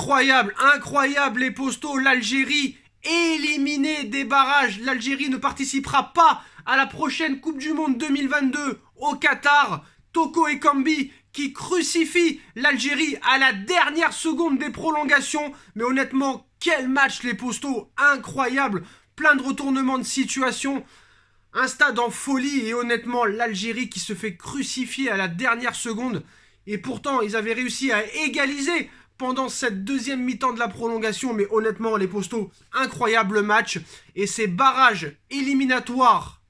Incroyable, incroyable les postaux, l'Algérie éliminée des barrages. L'Algérie ne participera pas à la prochaine Coupe du Monde 2022 au Qatar. Toko et Kambi qui crucifie l'Algérie à la dernière seconde des prolongations. Mais honnêtement, quel match les postaux Incroyable Plein de retournements de situation. Un stade en folie et honnêtement l'Algérie qui se fait crucifier à la dernière seconde. Et pourtant ils avaient réussi à égaliser pendant cette deuxième mi-temps de la prolongation. Mais honnêtement, les postaux, incroyable match. Et ces barrages éliminatoires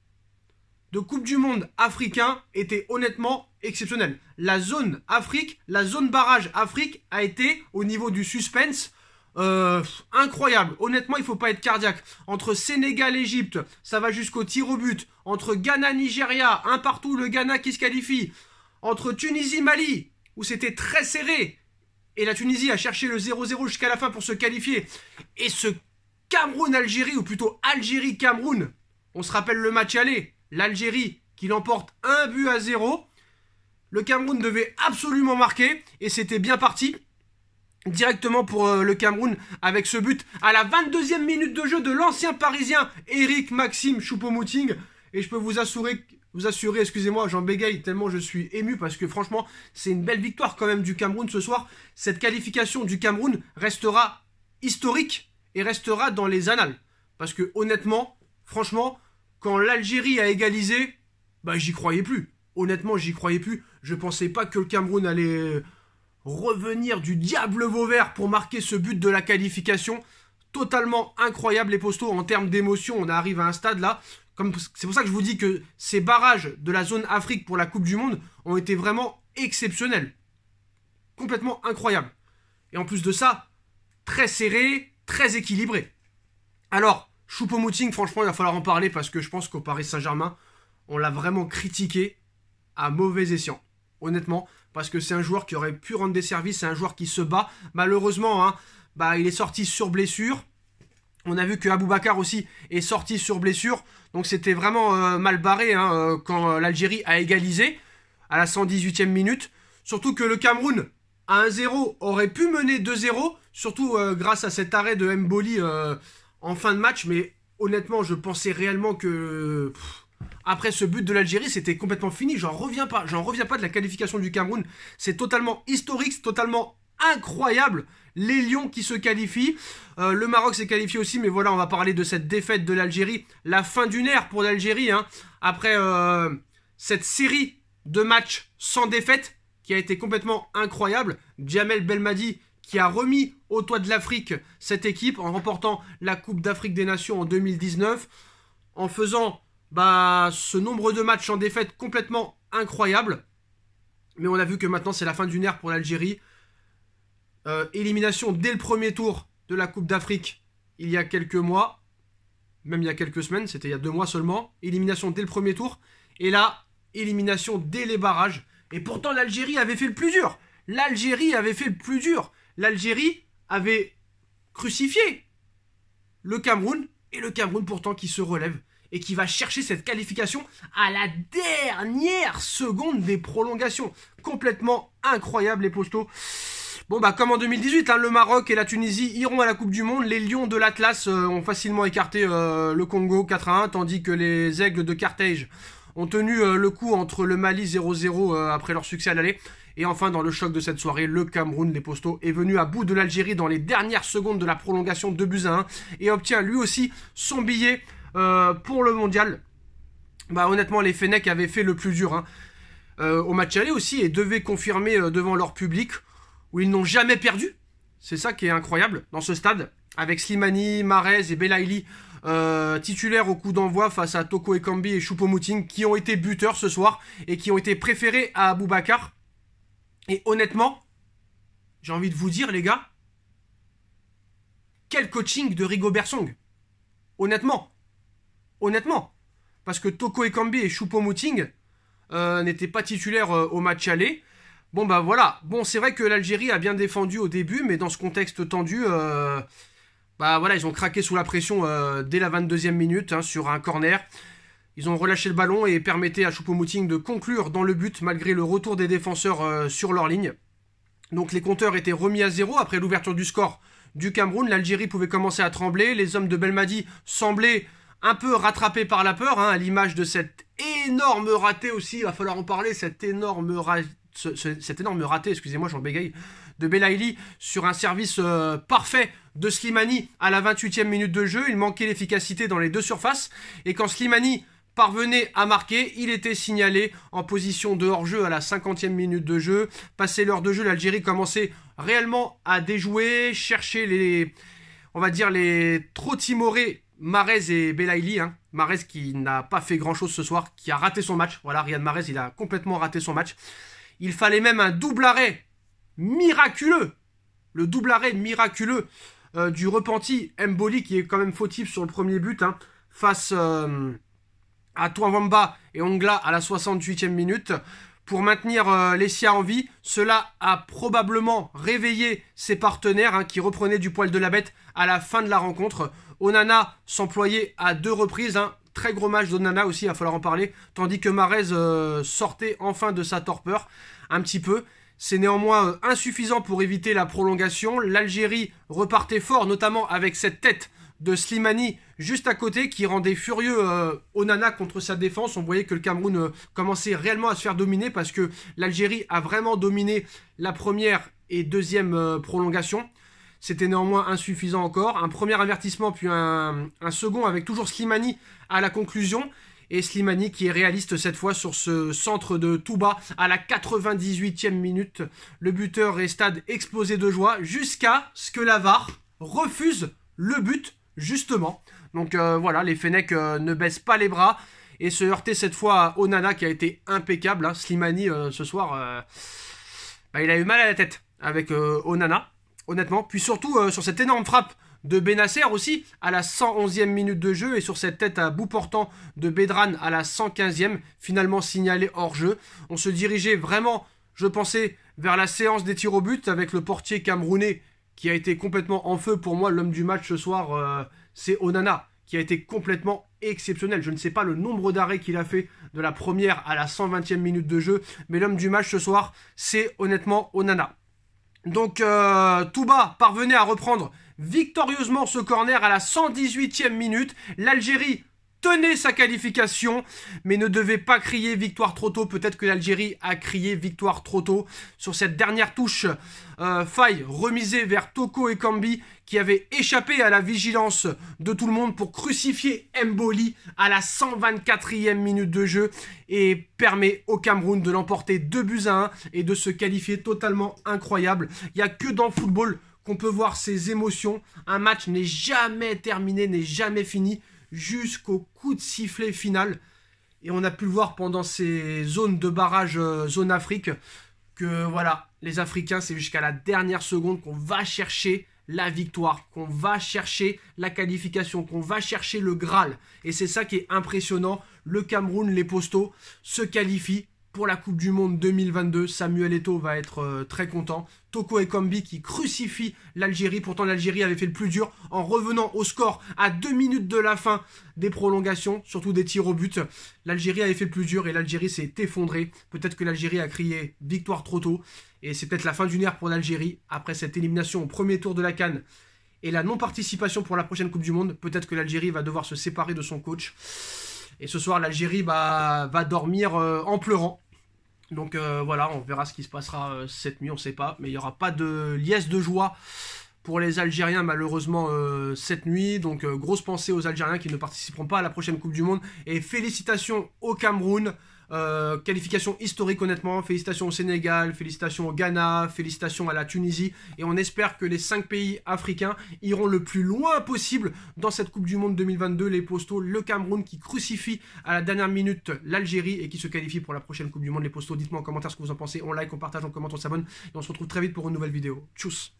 de Coupe du Monde africain étaient honnêtement exceptionnels. La zone Afrique, la zone barrage Afrique a été au niveau du suspense. Euh, incroyable. Honnêtement, il ne faut pas être cardiaque. Entre Sénégal, Égypte, ça va jusqu'au tir au but. Entre Ghana, Nigeria, un partout, le Ghana qui se qualifie. Entre Tunisie, Mali, où c'était très serré et la Tunisie a cherché le 0-0 jusqu'à la fin pour se qualifier. Et ce Cameroun-Algérie, ou plutôt Algérie-Cameroun, on se rappelle le match aller, l'Algérie qui l'emporte un but à 0. Le Cameroun devait absolument marquer et c'était bien parti directement pour euh, le Cameroun avec ce but à la 22e minute de jeu de l'ancien parisien Eric Maxime choupo et je peux vous assurer vous assurez, excusez-moi, j'en bégaye tellement je suis ému parce que franchement, c'est une belle victoire quand même du Cameroun ce soir. Cette qualification du Cameroun restera historique et restera dans les annales. Parce que honnêtement, franchement, quand l'Algérie a égalisé, bah j'y croyais plus. Honnêtement, j'y croyais plus. Je pensais pas que le Cameroun allait revenir du diable Vauvert pour marquer ce but de la qualification. Totalement incroyable les postaux en termes d'émotion. On arrive à un stade là c'est pour ça que je vous dis que ces barrages de la zone Afrique pour la Coupe du Monde ont été vraiment exceptionnels. Complètement incroyables. Et en plus de ça, très serré, très équilibré. Alors, choupo Mouting, franchement, il va falloir en parler parce que je pense qu'au Paris Saint-Germain, on l'a vraiment critiqué à mauvais escient. Honnêtement, parce que c'est un joueur qui aurait pu rendre des services, c'est un joueur qui se bat. Malheureusement, hein, bah, il est sorti sur blessure. On a vu que Aboubakar aussi est sorti sur blessure. Donc c'était vraiment euh, mal barré hein, euh, quand euh, l'Algérie a égalisé à la 118e minute. Surtout que le Cameroun, à 1-0, aurait pu mener 2-0. Surtout grâce à cet arrêt de Mboli en fin de match. Mais honnêtement, je pensais réellement que... après ce but de l'Algérie, c'était complètement fini. J'en reviens pas. J'en reviens pas de la qualification du Cameroun. C'est totalement historique, c'est totalement incroyable. Les Lions qui se qualifient. Euh, le Maroc s'est qualifié aussi, mais voilà, on va parler de cette défaite de l'Algérie. La fin d'une ère pour l'Algérie. Hein, après euh, cette série de matchs sans défaite qui a été complètement incroyable. Djamel Belmadi qui a remis au toit de l'Afrique cette équipe en remportant la Coupe d'Afrique des Nations en 2019, en faisant bah, ce nombre de matchs en défaite complètement incroyable. Mais on a vu que maintenant c'est la fin d'une ère pour l'Algérie. Euh, élimination dès le premier tour de la Coupe d'Afrique il y a quelques mois, même il y a quelques semaines, c'était il y a deux mois seulement. Élimination dès le premier tour. Et là, élimination dès les barrages. Et pourtant, l'Algérie avait fait le plus dur. L'Algérie avait fait le plus dur. L'Algérie avait crucifié le Cameroun. Et le Cameroun pourtant qui se relève et qui va chercher cette qualification à la dernière seconde des prolongations. Complètement incroyable les postaux. Bon, bah, comme en 2018, hein, le Maroc et la Tunisie iront à la Coupe du Monde. Les Lions de l'Atlas euh, ont facilement écarté euh, le Congo 4 à 1, tandis que les Aigles de Carthage ont tenu euh, le coup entre le Mali 0-0 après leur succès à l'aller. Et enfin, dans le choc de cette soirée, le Cameroun, les Postaux est venu à bout de l'Algérie dans les dernières secondes de la prolongation de buts à 1 et obtient lui aussi son billet pour le mondial. Bah, honnêtement, les Fennecs avaient fait le plus dur hein. au match aller aussi et devaient confirmer devant leur public où ils n'ont jamais perdu. C'est ça qui est incroyable dans ce stade, avec Slimani, Marez et Belaili, euh, titulaires au coup d'envoi face à Toko Ekambi et Choupo-Moting qui ont été buteurs ce soir et qui ont été préférés à Aboubacar. Et honnêtement, j'ai envie de vous dire les gars, quel coaching de Rigo Bersong Honnêtement, honnêtement, parce que Toko Ekambi et Choupo-Moting euh, n'étaient pas titulaires euh, au match aller. Bon bah voilà. Bon, c'est vrai que l'Algérie a bien défendu au début, mais dans ce contexte tendu, euh, bah voilà, ils ont craqué sous la pression euh, dès la 22e minute hein, sur un corner. Ils ont relâché le ballon et permettait à choupo de conclure dans le but malgré le retour des défenseurs euh, sur leur ligne. Donc les compteurs étaient remis à zéro après l'ouverture du score du Cameroun. L'Algérie pouvait commencer à trembler. Les hommes de Belmadi semblaient un peu rattrapés par la peur, hein, à l'image de cette énorme ratée aussi. Il va falloir en parler, cette énorme ratée cet énorme raté, excusez-moi, j'en bégaye, de Belaïli sur un service euh, parfait de Slimani à la 28e minute de jeu. Il manquait l'efficacité dans les deux surfaces. Et quand Slimani parvenait à marquer, il était signalé en position de hors-jeu à la 50e minute de jeu. Passé l'heure de jeu, l'Algérie commençait réellement à déjouer, chercher les, on va dire, les trop timorés Marez et Belaïli. Hein. qui n'a pas fait grand-chose ce soir, qui a raté son match. Voilà, Riyad Marez, il a complètement raté son match. Il fallait même un double arrêt miraculeux. Le double arrêt miraculeux euh, du repenti Mboli qui est quand même fautif sur le premier but hein, face euh, à Wamba et Ongla à la 68e minute pour maintenir euh, les siens en vie. Cela a probablement réveillé ses partenaires hein, qui reprenaient du poil de la bête à la fin de la rencontre. Onana s'employait à deux reprises, hein, Très gros match d'Onana aussi, il va falloir en parler. Tandis que Marez euh, sortait enfin de sa torpeur, un petit peu. C'est néanmoins euh, insuffisant pour éviter la prolongation. L'Algérie repartait fort, notamment avec cette tête de Slimani juste à côté qui rendait furieux Onana euh, contre sa défense. On voyait que le Cameroun commençait réellement à se faire dominer parce que l'Algérie a vraiment dominé la première et deuxième prolongation. C'était néanmoins insuffisant encore. Un premier avertissement, puis un, second avec toujours Slimani à la conclusion. Et Slimani qui est réaliste cette fois sur ce centre de tout bas, à la 98e minute. Le buteur est stade exposé de joie jusqu'à ce que l'avare refuse le but, justement. Donc euh, voilà, les Fennecs euh, ne baissent pas les bras et se heurter cette fois à Onana qui a été impeccable. Hein. Slimani euh, ce soir, bah, il a eu mal à la tête avec Onana honnêtement. Puis surtout euh, sur cette énorme frappe de Benasser aussi à la 111e minute de jeu et sur cette tête à bout portant de Bedran à la 115e, finalement signalée hors jeu. On se dirigeait vraiment, je pensais, vers la séance des tirs au but avec le portier camerounais qui a été complètement en feu pour moi. L'homme du match ce soir, euh, c'est Onana qui a été complètement exceptionnel. Je ne sais pas le nombre d'arrêts qu'il a fait de la première à la 120e minute de jeu, mais l'homme du match ce soir, c'est honnêtement Onana. Donc euh, Touba parvenait à reprendre victorieusement ce corner à la 118e minute. L'Algérie tenait sa qualification, mais ne devait pas crier victoire trop tôt. Peut-être que l'Algérie a crié victoire trop tôt sur cette dernière touche. Euh, faille remisée vers Toko et Kambi qui avaient échappé à la vigilance de tout le monde pour crucifier Mboli à la 124e minute de jeu et permet au Cameroun de l'emporter 2 buts à 1 et de se qualifier totalement incroyable. Il n'y a que dans le football qu'on peut voir ces émotions. Un match n'est jamais terminé, n'est jamais fini jusqu'au coup de sifflet final. Et on a pu voir pendant ces zones de barrage, euh, zone Afrique, que voilà, les Africains, c'est jusqu'à la dernière seconde qu'on va chercher la victoire, qu'on va chercher la qualification, qu'on va chercher le Graal. Et c'est ça qui est impressionnant. Le Cameroun, les postaux, se qualifient pour la Coupe du Monde 2022. Samuel Eto va être euh, très content. Toko Ekambi qui crucifie l'Algérie. Pourtant, l'Algérie avait fait le plus dur en revenant au score à deux minutes de la fin des prolongations, surtout des tirs au but. L'Algérie avait fait le plus dur et l'Algérie s'est effondrée. Peut-être que l'Algérie a crié victoire trop tôt et c'est peut-être la fin d'une ère pour l'Algérie après cette élimination au premier tour de la Cannes et la non-participation pour la prochaine Coupe du Monde. Peut-être que l'Algérie va devoir se séparer de son coach. Et ce soir, l'Algérie bah, va dormir euh, en pleurant donc euh, voilà, on verra ce qui se passera euh, cette nuit, on ne sait pas. Mais il n'y aura pas de liesse de joie pour les Algériens malheureusement euh, cette nuit. Donc grosse pensée aux Algériens qui ne participeront pas à la prochaine Coupe du Monde. Et félicitations au Cameroun. Euh, qualification historique honnêtement. Félicitations au Sénégal, félicitations au Ghana, félicitations à la Tunisie. Et on espère que les 5 pays africains iront le plus loin possible dans cette Coupe du Monde 2022. Les postaux, le Cameroun qui crucifie à la dernière minute l'Algérie et qui se qualifie pour la prochaine Coupe du Monde. Les postaux, dites-moi en commentaire ce que vous en pensez. On like, on partage, on commente, on s'abonne. Et on se retrouve très vite pour une nouvelle vidéo. Tchuss